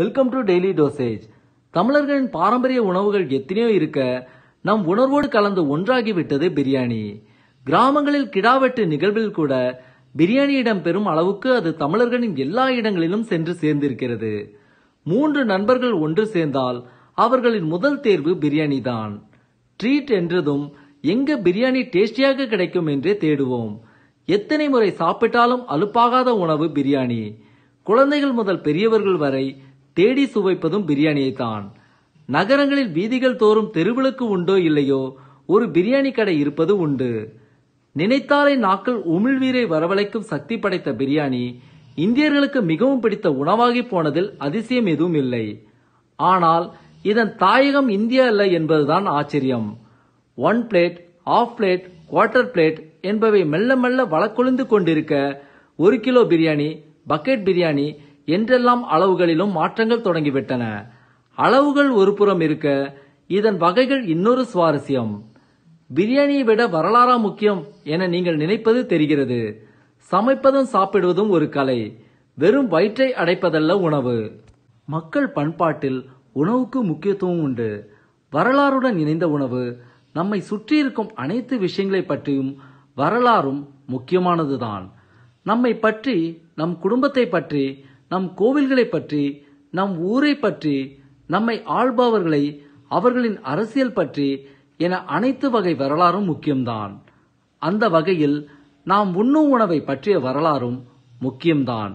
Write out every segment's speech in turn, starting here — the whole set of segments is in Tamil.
வெல்கம் டு டெய்லி டோசேஜ் தமிழர்களின் பாரம்பரிய உணவுகள் எத்தனையோ இருக்க நம் உணர்வோடு கலந்து ஒன்றாகிவிட்டது பிரியாணி கிராமங்களில் கிடாவெட்டு நிகழ்வில் கூட பிரியாணி இடம் பெறும் அளவுக்கு அது தமிழர்களின் எல்லா இடங்களிலும் சென்று சேர்ந்திருக்கிறது மூன்று நண்பர்கள் ஒன்று சேர்ந்தால் அவர்களின் முதல் தேர்வு பிரியாணி தான் ட்ரீட் என்றதும் எங்க பிரியாணி டேஸ்டியாக கிடைக்கும் என்றே தேடுவோம் எத்தனை முறை சாப்பிட்டாலும் அலுப்பாகாத உணவு பிரியாணி குழந்தைகள் முதல் பெரியவர்கள் வரை தேடி சுவைப்பதும் பிரியாணியை தான் நகரங்களில் வீதிகள் தோறும் தெருவிளக்கு உண்டோ இல்லையோ ஒரு பிரியாணி கடை இருப்பது உண்டு நினைத்தாலே நாக்கள் உமிழ்வீரை வரவழைக்கும் சக்தி படைத்த பிரியாணி இந்தியர்களுக்கு மிகவும் பிடித்த உணவாகி போனதில் அதிசயம் எதுவும் இல்லை ஆனால் இதன் தாயகம் இந்தியா அல்ல என்பதுதான் ஆச்சரியம் one plate half plate quarter plate என்பவை மெல்ல மெல்ல வளக்கொழுந்து கொண்டிருக்க ஒரு கிலோ பிரியாணி பக்கெட் பிரியாணி என்றெல்லாம் அளவுகளிலும் மாற்றங்கள் தொடங்கிவிட்டன அளவுகள் ஒரு புறம் இருக்க இதன் வகைகள் இன்னொரு சுவாரஸ்யம் பிரியாணியை விட வரலாறா முக்கியம் என நீங்கள் நினைப்பது தெரிகிறது சமைப்பதும் சாப்பிடுவதும் ஒரு கலை வெறும் வயிற்றை அடைப்பதல்ல உணவு மக்கள் பண்பாட்டில் உணவுக்கு முக்கியத்துவம் உண்டு வரலாறுடன் இணைந்த உணவு நம்மை சுற்றி இருக்கும் அனைத்து விஷயங்களை பற்றியும் வரலாறும் முக்கியமானதுதான் நம்மை பற்றி நம் குடும்பத்தை பற்றி நம் கோவில்களை பற்றி நம் ஊரை பற்றி நம்மை ஆள்பவர்களை அவர்களின் அரசியல் பற்றி என அனைத்து வகை வரலாறும் முக்கியம்தான் அந்த வகையில் நாம் உண்ணும் உணவை பற்றிய வரலாறும் முக்கியம்தான்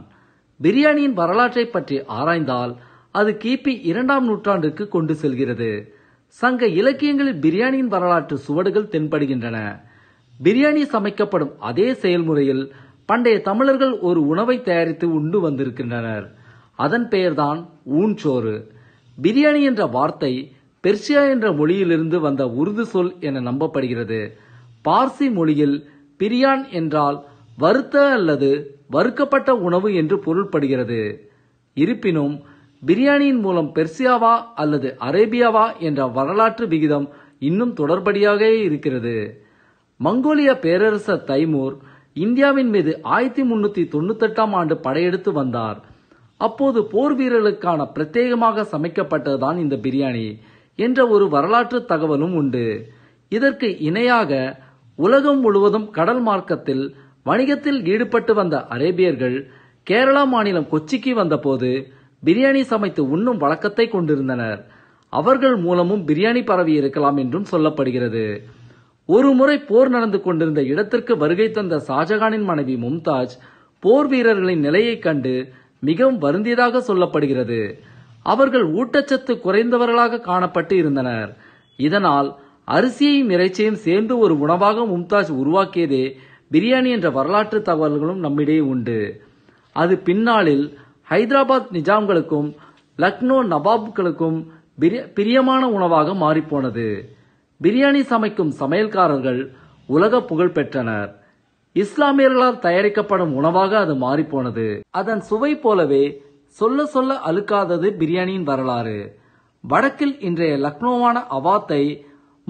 பிரியாணியின் வரலாற்றை பற்றி ஆராய்ந்தால் அது கிபி இரண்டாம் நூற்றாண்டுக்கு கொண்டு செல்கிறது சங்க இலக்கியங்களில் பிரியாணியின் வரலாற்று சுவடுகள் தென்படுகின்றன பிரியாணி சமைக்கப்படும் அதே செயல்முறையில் பண்டைய தமிழர்கள் ஒரு உணவை தயாரித்து உண்டு வந்திருக்கின்றனர் அதன் பெயர்தான் ஊன்சோறு பிரியாணி என்ற வார்த்தை பெர்சியா என்ற மொழியிலிருந்து வந்த உருது சொல் என நம்பப்படுகிறது பார்சி மொழியில் பிரியான் என்றால் வறுத்த அல்லது வறுக்கப்பட்ட உணவு என்று பொருள்படுகிறது இருப்பினும் பிரியாணியின் மூலம் பெர்சியாவா அல்லது அரேபியாவா என்ற வரலாற்று விகிதம் இன்னும் தொடர்படியாகவே இருக்கிறது மங்கோலிய பேரரசர் தைமூர் இந்தியாவின் மீது ஆயிரத்தி முன்னூத்தி தொண்ணூத்தெட்டாம் ஆண்டு படையெடுத்து வந்தார் அப்போது போர் வீரர்களுக்கான பிரத்யேகமாக சமைக்கப்பட்டதுதான் இந்த பிரியாணி என்ற ஒரு வரலாற்று தகவலும் உண்டு இதற்கு இணையாக உலகம் முழுவதும் கடல் மார்க்கத்தில் வணிகத்தில் ஈடுபட்டு வந்த அரேபியர்கள் கேரளா மாநிலம் கொச்சிக்கு வந்தபோது பிரியாணி சமைத்து உண்ணும் வழக்கத்தை கொண்டிருந்தனர் அவர்கள் மூலமும் பிரியாணி பரவி இருக்கலாம் என்றும் சொல்லப்படுகிறது ஒருமுறை போர் நடந்து கொண்டிருந்த இடத்திற்கு வருகை தந்த ஷாஜகானின் மனைவி மும்தாஜ் போர் வீரர்களின் நிலையைக் கண்டு மிகவும் வருந்தியதாக சொல்லப்படுகிறது அவர்கள் ஊட்டச்சத்து குறைந்தவர்களாக காணப்பட்டு இருந்தனர் இதனால் அரிசியையும் இறைச்சியும் சேர்ந்து ஒரு உணவாக மும்தாஜ் உருவாக்கியதே பிரியாணி என்ற வரலாற்று தகவல்களும் நம்மிடையே உண்டு அது பின்னாளில் ஹைதராபாத் நிஜாம்களுக்கும் லக்னோ நவாப்களுக்கும் பிரியமான உணவாக மாறிப்போனது பிரியாணி சமைக்கும் சமையல்காரர்கள் உலக புகழ் பெற்றனர் இஸ்லாமியர்களால் தயாரிக்கப்படும் உணவாக அது மாறிப்போனது அதன் சுவை போலவே சொல்ல சொல்ல அழுக்காதது பிரியாணியின் வரலாறு வடக்கில் இன்றைய லக்னோவான அவாத்தை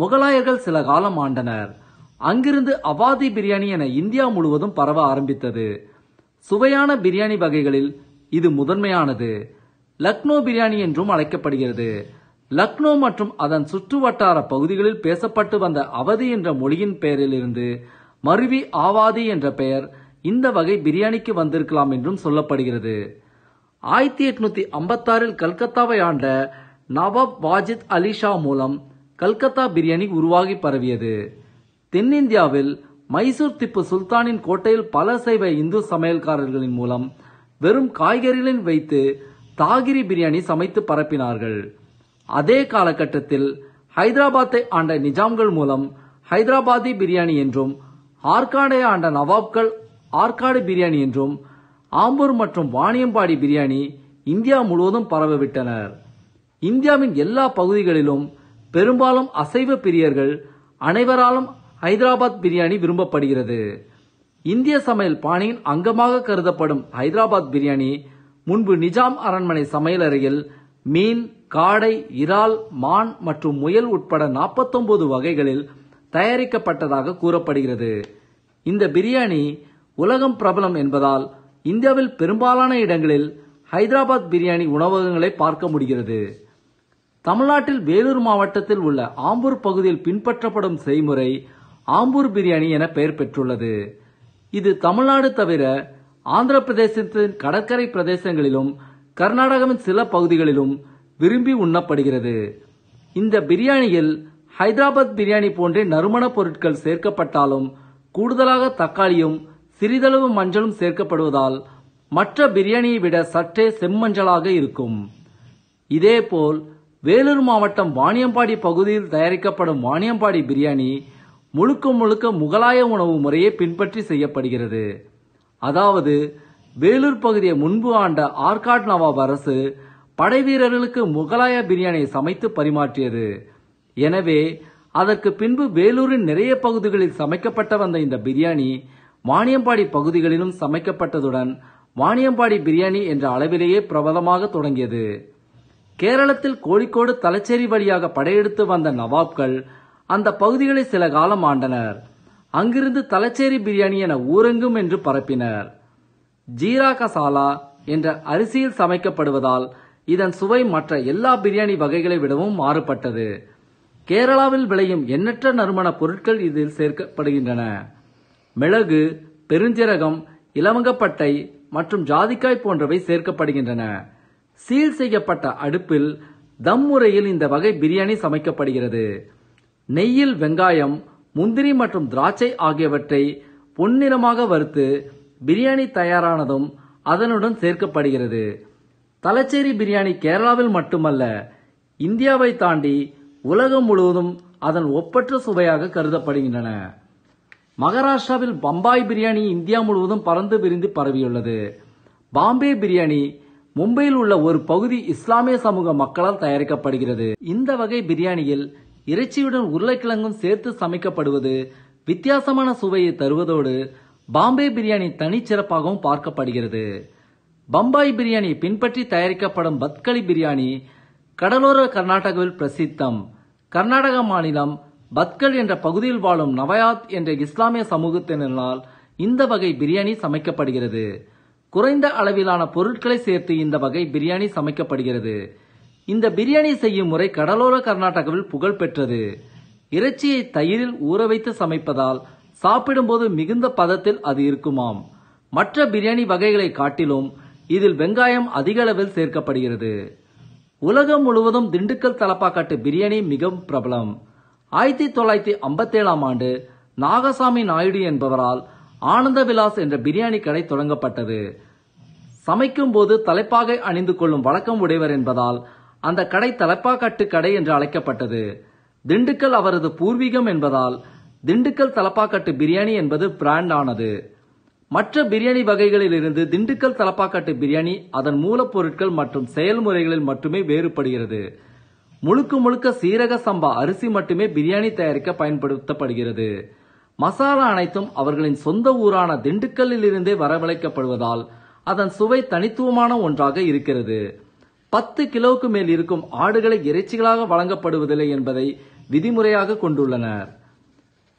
முகலாயர்கள் சில காலம் ஆண்டனர் அங்கிருந்து அவாதி பிரியாணி என இந்தியா முழுவதும் பரவ ஆரம்பித்தது சுவையான பிரியாணி வகைகளில் இது முதன்மையானது லக்னோ பிரியாணி என்றும் அழைக்கப்படுகிறது லக்னோ மற்றும் அதன் சுற்றுவட்டார பகுதிகளில் பேசப்பட்டு வந்த அவதி என்ற மொழியின் பெயரிலிருந்து மருவி ஆவாதி என்ற பெயர் இந்த வகை பிரியாணிக்கு வந்திருக்கலாம் என்றும் சொல்லப்படுகிறது ஆயிரத்தி எட்நூத்தி ஐம்பத்தாறில் கல்கத்தாவை ஆண்ட நவாப் வாஜித் அலி ஷா மூலம் கல்கத்தா பிரியாணி உருவாகி பரவியது தென்னிந்தியாவில் மைசூர் திப்பு சுல்தானின் கோட்டையில் பல சைவ இந்து சமையல்காரர்களின் மூலம் வெறும் காய்கறிகளில் வைத்து தாகிரி பிரியாணி சமைத்து பரப்பினார்கள் அதே காலகட்டத்தில் ஹைதராபாத்தை ஆண்ட நிஜாம்கள் மூலம் ஹைதராபாதி பிரியாணி என்றும் ஆற்காடை ஆண்ட நவாப்கள் ஆற்காடு பிரியாணி என்றும் ஆம்பூர் மற்றும் வாணியம்பாடி பிரியாணி இந்தியா முழுவதும் பரவவிட்டனர் இந்தியாவின் எல்லா பகுதிகளிலும் பெரும்பாலும் அசைவ பிரியர்கள் அனைவராலும் ஹைதராபாத் பிரியாணி விரும்பப்படுகிறது இந்திய சமையல் பாணியின் அங்கமாக கருதப்படும் ஹைதராபாத் பிரியாணி முன்பு நிஜாம் அரண்மனை சமையலறையில் மீன் காடை இறால் மான் மற்றும் முயல் உட்பட நாற்பத்தொன்பது வகைகளில் தயாரிக்கப்பட்டதாக கூறப்படுகிறது இந்த பிரியாணி உலகம் பிரபலம் என்பதால் இந்தியாவில் பெரும்பாலான இடங்களில் ஹைதராபாத் பிரியாணி உணவகங்களை பார்க்க முடிகிறது தமிழ்நாட்டில் வேலூர் மாவட்டத்தில் உள்ள ஆம்பூர் பகுதியில் பின்பற்றப்படும் செய்முறை ஆம்பூர் பிரியாணி என பெயர் பெற்றுள்ளது இது தமிழ்நாடு தவிர ஆந்திர பிரதேசத்தின் கடற்கரை பிரதேசங்களிலும் கர்நாடகாவின் சில பகுதிகளிலும் விரும்பி உண்ணப்படுகிறது இந்த பிரியாணியில் ஹைதராபாத் பிரியாணி போன்ற நறுமணப் பொருட்கள் சேர்க்கப்பட்டாலும் கூடுதலாக தக்காளியும் சிறிதளவு மஞ்சளும் சேர்க்கப்படுவதால் மற்ற பிரியாணியை விட சற்றே செம்மஞ்சளாக இருக்கும் இதேபோல் வேலூர் மாவட்டம் வாணியம்பாடி பகுதியில் தயாரிக்கப்படும் வாணியம்பாடி பிரியாணி முழுக்க முழுக்க முகலாய உணவு முறையை பின்பற்றி செய்யப்படுகிறது அதாவது வேலூர் பகுதியை முன்பு ஆண்ட ஆர்காட் நவாப் அரசு படைவீரர்களுக்கு முகலாய பிரியாணி சமைத்து பரிமாற்றியது எனவே அதற்கு பின்பு வேலூரின் நிறைய பகுதிகளில் சமைக்கப்பட்ட வந்த இந்த பிரியாணி வாணியம்பாடி பகுதிகளிலும் சமைக்கப்பட்டதுடன் வாணியம்பாடி பிரியாணி என்ற அளவிலேயே பிரபலமாக தொடங்கியது கேரளத்தில் கோழிக்கோடு தலச்சேரி வழியாக படையெடுத்து வந்த நவாப்கள் அந்த பகுதிகளை சில காலம் ஆண்டனர் அங்கிருந்து தலச்சேரி பிரியாணி என ஊரெங்கும் என்று பரப்பினர் ஜீரா கசாலா என்ற அரிசியில் சமைக்கப்படுவதால் இதன் சுவை மற்ற எல்லா பிரியாணி வகைகளை விடவும் மாறுபட்டது கேரளாவில் விளையும் எண்ணற்ற நறுமண பொருட்கள் இதில் சேர்க்கப்படுகின்றன மிளகு பெருஞ்சீரகம் இலவங்கப்பட்டை மற்றும் ஜாதிக்காய் போன்றவை சேர்க்கப்படுகின்றன சீல் செய்யப்பட்ட அடுப்பில் தம் முறையில் இந்த வகை பிரியாணி சமைக்கப்படுகிறது நெய்யில் வெங்காயம் முந்திரி மற்றும் திராட்சை ஆகியவற்றை பொன்னிறமாக வறுத்து பிரியாணி தயாரானதும் அதனுடன் சேர்க்கப்படுகிறது தலச்சேரி பிரியாணி கேரளாவில் மட்டுமல்ல இந்தியாவை தாண்டி உலகம் முழுவதும் அதன் ஒப்பற்ற சுவையாக கருதப்படுகின்றன மகாராஷ்டிராவில் பம்பாய் பிரியாணி இந்தியா முழுவதும் பறந்து விரிந்து பரவியுள்ளது பாம்பே பிரியாணி மும்பையில் உள்ள ஒரு பகுதி இஸ்லாமிய சமூக மக்களால் தயாரிக்கப்படுகிறது இந்த வகை பிரியாணியில் இறைச்சியுடன் உருளைக்கிழங்கும் சேர்த்து சமைக்கப்படுவது வித்தியாசமான சுவையை தருவதோடு பாம்பே பிரியாணி தனிச்சிறப்பாகவும் பார்க்கப்படுகிறது பம்பாய் பிரியாணி பின்பற்றி தயாரிக்கப்படும் பத்களி பிரியாணி கடலோர கர்நாடகாவில் பிரசித்தம் கர்நாடக மாநிலம் பத்கல் என்ற பகுதியில் வாழும் நவயாத் என்ற இஸ்லாமிய சமூகத்தினால் இந்த வகை பிரியாணி சமைக்கப்படுகிறது குறைந்த அளவிலான பொருட்களை சேர்த்து இந்த வகை பிரியாணி சமைக்கப்படுகிறது இந்த பிரியாணி செய்யும் முறை கடலோர கர்நாடகாவில் புகழ் பெற்றது இறைச்சியை தயிரில் ஊற வைத்து சமைப்பதால் சாப்பிடும்போது மிகுந்த பதத்தில் அது இருக்குமாம் மற்ற பிரியாணி வகைகளை காட்டிலும் இதில் வெங்காயம் அதிக அளவில் சேர்க்கப்படுகிறது உலகம் முழுவதும் திண்டுக்கல் தலப்பாக்கட்டு பிரியாணி மிகவும் பிரபலம் ஆயிரத்தி தொள்ளாயிரத்தி ஐம்பத்தேழாம் ஆண்டு நாகசாமி நாயுடு என்பவரால் ஆனந்த விலாஸ் என்ற பிரியாணி கடை தொடங்கப்பட்டது சமைக்கும் போது தலைப்பாகை அணிந்து கொள்ளும் வழக்கம் உடையவர் என்பதால் அந்த கடை தலைப்பாக்கட்டு கடை என்று அழைக்கப்பட்டது திண்டுக்கல் அவரது பூர்வீகம் என்பதால் திண்டுக்கல் தலப்பாக்கட்டு பிரியாணி என்பது பிராண்ட் ஆனது மற்ற பிரியாணி வகைகளிலிருந்து திண்டுக்கல் தலப்பாக்கட்டு பிரியாணி அதன் மூலப்பொருட்கள் மற்றும் செயல்முறைகளில் மட்டுமே வேறுபடுகிறது முழுக்க முழுக்க சீரக சம்பா அரிசி மட்டுமே பிரியாணி தயாரிக்க பயன்படுத்தப்படுகிறது மசாலா அனைத்தும் அவர்களின் சொந்த ஊரான திண்டுக்கல்லில் இருந்தே வரவழைக்கப்படுவதால் அதன் சுவை தனித்துவமான ஒன்றாக இருக்கிறது பத்து கிலோவுக்கு மேல் இருக்கும் ஆடுகளை இறைச்சிகளாக வழங்கப்படுவதில்லை என்பதை விதிமுறையாக கொண்டுள்ளனர்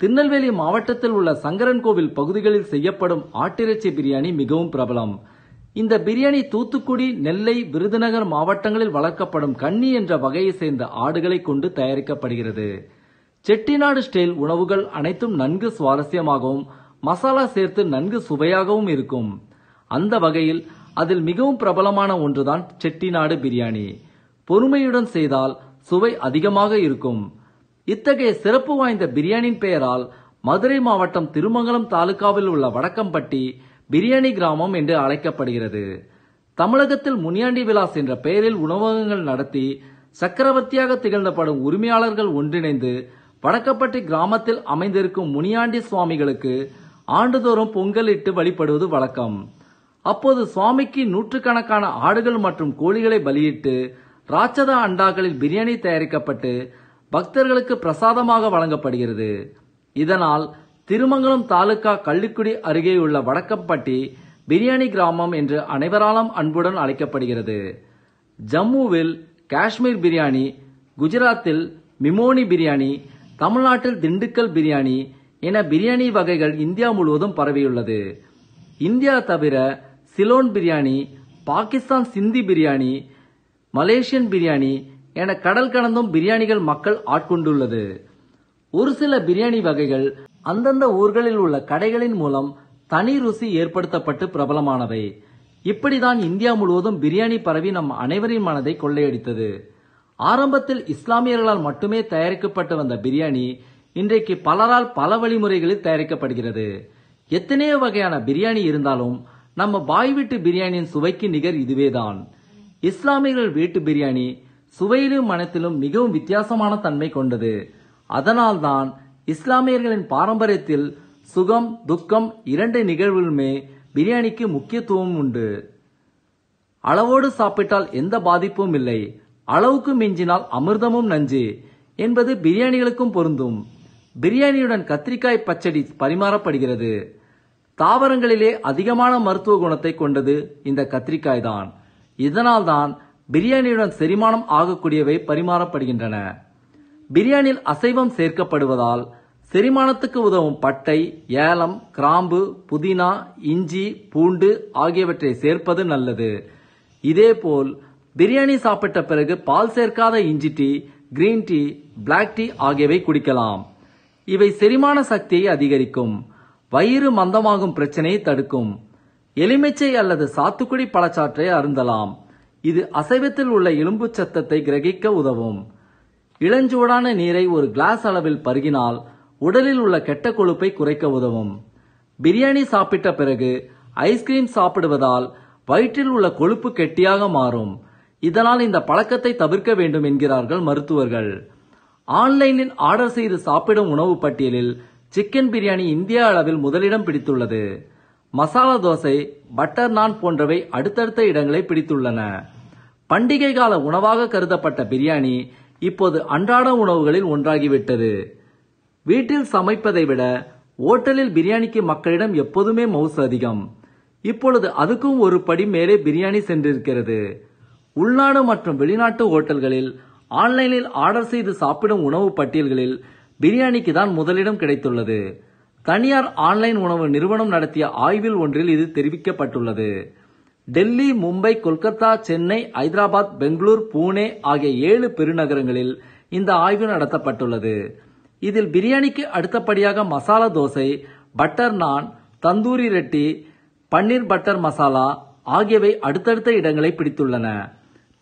திருநெல்வேலி மாவட்டத்தில் உள்ள சங்கரன் கோவில் பகுதிகளில் செய்யப்படும் ஆட்டிறைச்சி பிரியாணி மிகவும் பிரபலம் இந்த பிரியாணி தூத்துக்குடி நெல்லை விருதுநகர் மாவட்டங்களில் வளர்க்கப்படும் கன்னி என்ற வகையை சேர்ந்த ஆடுகளை கொண்டு தயாரிக்கப்படுகிறது செட்டிநாடு ஸ்டைல் உணவுகள் அனைத்தும் நன்கு சுவாரஸ்யமாகவும் மசாலா சேர்த்து நன்கு சுவையாகவும் இருக்கும் அந்த வகையில் அதில் மிகவும் பிரபலமான ஒன்றுதான் செட்டிநாடு பிரியாணி பொறுமையுடன் செய்தால் சுவை அதிகமாக இருக்கும் இத்தகைய சிறப்பு வாய்ந்த பிரியாணியின் பெயரால் மதுரை மாவட்டம் திருமங்கலம் தாலுகாவில் உள்ள வடக்கம்பட்டி பிரியாணி கிராமம் என்று அழைக்கப்படுகிறது தமிழகத்தில் முனியாண்டி விலாஸ் என்ற பெயரில் உணவகங்கள் நடத்தி சக்கரவர்த்தியாக திகழ்ந்தப்படும் உரிமையாளர்கள் ஒன்றிணைந்து வடக்கப்பட்டி கிராமத்தில் அமைந்திருக்கும் முனியாண்டி சுவாமிகளுக்கு ஆண்டுதோறும் பொங்கலிட்டு வழிபடுவது வழக்கம் அப்போது சுவாமிக்கு நூற்றுக்கணக்கான ஆடுகள் மற்றும் கோழிகளை பலியிட்டு ராட்சத அண்டாக்களில் பிரியாணி தயாரிக்கப்பட்டு பக்தர்களுக்கு பிரசாதமாக வழங்கப்படுகிறது இதனால் திருமங்கலம் தாலுகா கள்ளிக்குடி அருகேயுள்ள வடக்கப்பட்டி பிரியாணி கிராமம் என்று அனைவராலும் அன்புடன் அழைக்கப்படுகிறது ஜம்முவில் காஷ்மீர் பிரியாணி குஜராத்தில் மிமோனி பிரியாணி தமிழ்நாட்டில் திண்டுக்கல் பிரியாணி என பிரியாணி வகைகள் இந்தியா முழுவதும் பரவியுள்ளது இந்தியா தவிர சிலோன் பிரியாணி பாகிஸ்தான் சிந்தி பிரியாணி மலேசியன் பிரியாணி என கடல் கடந்தும் பிரியாணிகள் மக்கள் ஆட்கொண்டுள்ளது ஒரு சில பிரியாணி வகைகள் அந்தந்த ஊர்களில் உள்ள கடைகளின் மூலம் தனி ருசி ஏற்படுத்தப்பட்டு பிரபலமானவை இப்படிதான் இந்தியா முழுவதும் பிரியாணி பரவி நம் அனைவரின் மனதை கொள்ளையடித்தது ஆரம்பத்தில் இஸ்லாமியர்களால் மட்டுமே தயாரிக்கப்பட்டு வந்த பிரியாணி இன்றைக்கு பலரால் பல வழிமுறைகளில் தயாரிக்கப்படுகிறது எத்தனையோ வகையான பிரியாணி இருந்தாலும் நம்ம பாய் வீட்டு பிரியாணியின் சுவைக்கு நிகர் இதுவேதான் இஸ்லாமியர்கள் வீட்டு பிரியாணி சுவையிலும் மனத்திலும் மிகவும் வித்தியாசமான தன்மை கொண்டது அதனால்தான் இஸ்லாமியர்களின் பாரம்பரியத்தில் சுகம் துக்கம் இரண்டு நிகழ்வுகளுமே பிரியாணிக்கு முக்கியத்துவம் உண்டு அளவோடு சாப்பிட்டால் எந்த பாதிப்பும் இல்லை அளவுக்கு மிஞ்சினால் அமிர்தமும் நஞ்சு என்பது பிரியாணிகளுக்கும் பொருந்தும் பிரியாணியுடன் கத்திரிக்காய் பச்சடி பரிமாறப்படுகிறது தாவரங்களிலே அதிகமான மருத்துவ குணத்தை கொண்டது இந்த கத்திரிக்காய் தான் இதனால்தான் பிரியாணியுடன் செரிமானம் ஆகக்கூடியவை பரிமாறப்படுகின்றன பிரியாணியில் அசைவம் சேர்க்கப்படுவதால் செரிமானத்துக்கு உதவும் பட்டை ஏலம் கிராம்பு புதினா இஞ்சி பூண்டு ஆகியவற்றை சேர்ப்பது நல்லது இதேபோல் பிரியாணி சாப்பிட்ட பிறகு பால் சேர்க்காத இஞ்சி tea green tea black tea ஆகியவை குடிக்கலாம் இவை செரிமான சக்தியை அதிகரிக்கும் வயிறு மந்தமாகும் பிரச்சனையை தடுக்கும் எலுமிச்சை அல்லது சாத்துக்குடி பழச்சாற்றை அருந்தலாம் இது அசைவத்தில் உள்ள எலும்பு சத்தத்தை கிரகிக்க உதவும் இளஞ்சூடான நீரை ஒரு கிளாஸ் அளவில் பருகினால் உடலில் உள்ள கெட்ட கொழுப்பை குறைக்க உதவும் பிரியாணி சாப்பிட்ட பிறகு ஐஸ்கிரீம் சாப்பிடுவதால் வயிற்றில் உள்ள கொழுப்பு கெட்டியாக மாறும் இதனால் இந்த பழக்கத்தை தவிர்க்க வேண்டும் என்கிறார்கள் மருத்துவர்கள் ஆன்லைனில் ஆர்டர் செய்து சாப்பிடும் உணவு பட்டியலில் சிக்கன் பிரியாணி இந்திய அளவில் முதலிடம் பிடித்துள்ளது மசாலா தோசை பட்டர் நான் போன்றவை அடுத்தடுத்த இடங்களை பிடித்துள்ளன பண்டிகை கால உணவாக கருதப்பட்ட பிரியாணி இப்போது அன்றாட உணவுகளில் ஒன்றாகிவிட்டது வீட்டில் சமைப்பதை விட ஓட்டலில் பிரியாணிக்கு மக்களிடம் எப்போதுமே மவுஸ் அதிகம் இப்பொழுது அதுக்கும் ஒரு படி மேலே பிரியாணி சென்றிருக்கிறது உள்நாடு மற்றும் வெளிநாட்டு ஓட்டல்களில் ஆன்லைனில் ஆர்டர் செய்து சாப்பிடும் உணவு பட்டியல்களில் பிரியாணிக்கு தான் முதலிடம் கிடைத்துள்ளது தனியார் ஆன்லைன் உணவு நிறுவனம் நடத்திய ஆய்வில் ஒன்றில் இது தெரிவிக்கப்பட்டுள்ளது டெல்லி மும்பை கொல்கத்தா சென்னை ஐதராபாத் பெங்களூர் பூனே ஆகிய ஏழு பெருநகரங்களில் இந்த ஆய்வு நடத்தப்பட்டுள்ளது இதில் பிரியாணிக்கு அடுத்தபடியாக மசாலா தோசை பட்டர் நான் தந்தூரி ரெட்டி பன்னீர் பட்டர் மசாலா ஆகியவை அடுத்தடுத்த இடங்களை பிடித்துள்ளன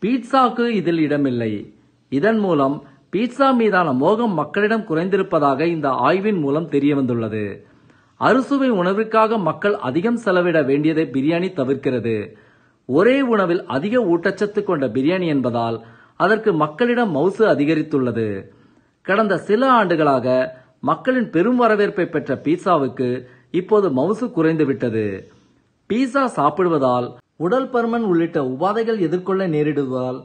பீட்சாவுக்கு இதில் இடமில்லை இதன் மூலம் பீட்சா மீதான மோகம் மக்களிடம் குறைந்திருப்பதாக இந்த ஆய்வின் மூலம் தெரிய வந்துள்ளது அறுசுவை உணவிற்காக மக்கள் அதிகம் செலவிட வேண்டியதை பிரியாணி தவிர்க்கிறது ஒரே உணவில் அதிக ஊட்டச்சத்து கொண்ட பிரியாணி என்பதால் அதற்கு மக்களிடம் மவுசு அதிகரித்துள்ளது கடந்த சில ஆண்டுகளாக மக்களின் பெரும் வரவேற்பை பெற்ற பீட்சாவுக்கு இப்போது மவுசு குறைந்துவிட்டது பீட்சா சாப்பிடுவதால் உடல் பருமன் உள்ளிட்ட உபாதைகள் எதிர்கொள்ள நேரிடுவதால்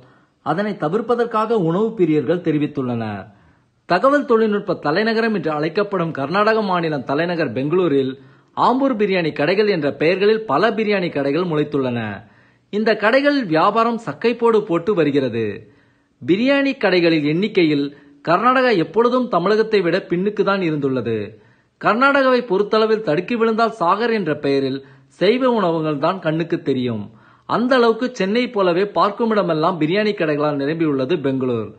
அதனை தவிர்ப்பதற்காக உணவு பிரியர்கள் தெரிவித்துள்ளனர் தகவல் தொழில்நுட்ப தலைநகரம் என்று அழைக்கப்படும் கர்நாடக மாநிலம் தலைநகர் பெங்களூரில் ஆம்பூர் பிரியாணி கடைகள் என்ற பெயர்களில் பல பிரியாணி கடைகள் முளைத்துள்ளன இந்த கடைகளில் வியாபாரம் சக்கைப்போடு போட்டு வருகிறது பிரியாணி கடைகளின் எண்ணிக்கையில் கர்நாடகா எப்பொழுதும் தமிழகத்தை விட பின்னுக்கு தான் இருந்துள்ளது கர்நாடகாவை பொறுத்தளவில் தடுக்கி விழுந்தால் சாகர் என்ற பெயரில் செய்வ உணவுகள் தான் கண்ணுக்கு தெரியும் அந்த அளவுக்கு சென்னை போலவே பார்க்கும் இடமெல்லாம் பிரியாணி கடைகளால் நிரம்பியுள்ளது பெங்களூர்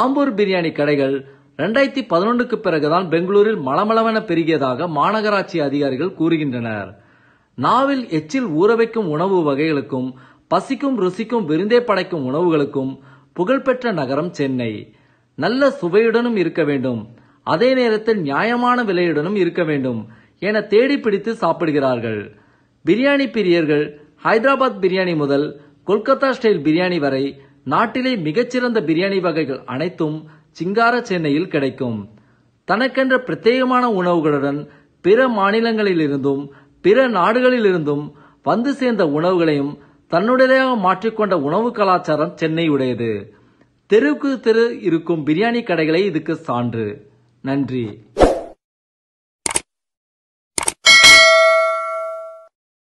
ஆம்பூர் பிரியாணி கடைகள் ரெண்டாயிரத்தி பதினொன்றுக்கு பிறகுதான் பெங்களூரில் மளமளவென பெருகியதாக மாநகராட்சி அதிகாரிகள் கூறுகின்றனர் நாவில் எச்சில் ஊற வைக்கும் உணவு வகைகளுக்கும் பசிக்கும் ருசிக்கும் விருந்தே படைக்கும் உணவுகளுக்கும் புகழ்பெற்ற நகரம் சென்னை நல்ல சுவையுடனும் இருக்க வேண்டும் அதே நேரத்தில் நியாயமான விலையுடனும் இருக்க வேண்டும் என தேடி பிடித்து சாப்பிடுகிறார்கள் பிரியாணி பிரியர்கள் ஹைதராபாத் பிரியாணி முதல் கொல்கத்தா ஸ்டைல் பிரியாணி வரை நாட்டிலே மிகச்சிறந்த பிரியாணி வகைகள் அனைத்தும் சிங்கார சென்னையில் கிடைக்கும் தனக்கென்ற பிரத்யேகமான உணவுகளுடன் பிற மாநிலங்களிலிருந்தும் பிற நாடுகளிலிருந்தும் வந்து சேர்ந்த உணவுகளையும் தன்னுடையதாக மாற்றிக்கொண்ட உணவு கலாச்சாரம் சென்னையுடையது தெருவுக்கு தெரு இருக்கும் பிரியாணி கடைகளே இதுக்கு சான்று நன்றி